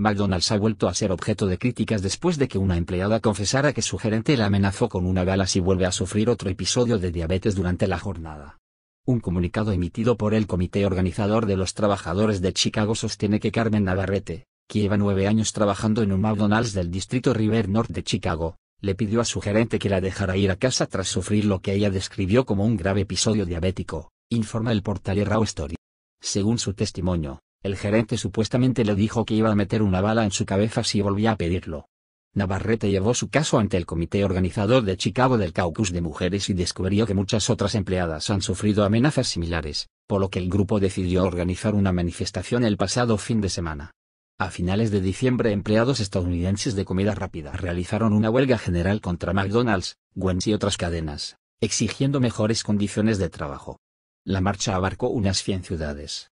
McDonald's ha vuelto a ser objeto de críticas después de que una empleada confesara que su gerente la amenazó con una gala si vuelve a sufrir otro episodio de diabetes durante la jornada. Un comunicado emitido por el Comité Organizador de los Trabajadores de Chicago sostiene que Carmen Navarrete, que lleva nueve años trabajando en un McDonald's del distrito River North de Chicago, le pidió a su gerente que la dejara ir a casa tras sufrir lo que ella describió como un grave episodio diabético, informa el portal Raw Story. Según su testimonio, el gerente supuestamente le dijo que iba a meter una bala en su cabeza si volvía a pedirlo. Navarrete llevó su caso ante el comité organizador de Chicago del Caucus de Mujeres y descubrió que muchas otras empleadas han sufrido amenazas similares, por lo que el grupo decidió organizar una manifestación el pasado fin de semana. A finales de diciembre empleados estadounidenses de comida rápida realizaron una huelga general contra McDonald's, Wendy's y otras cadenas, exigiendo mejores condiciones de trabajo. La marcha abarcó unas 100 ciudades,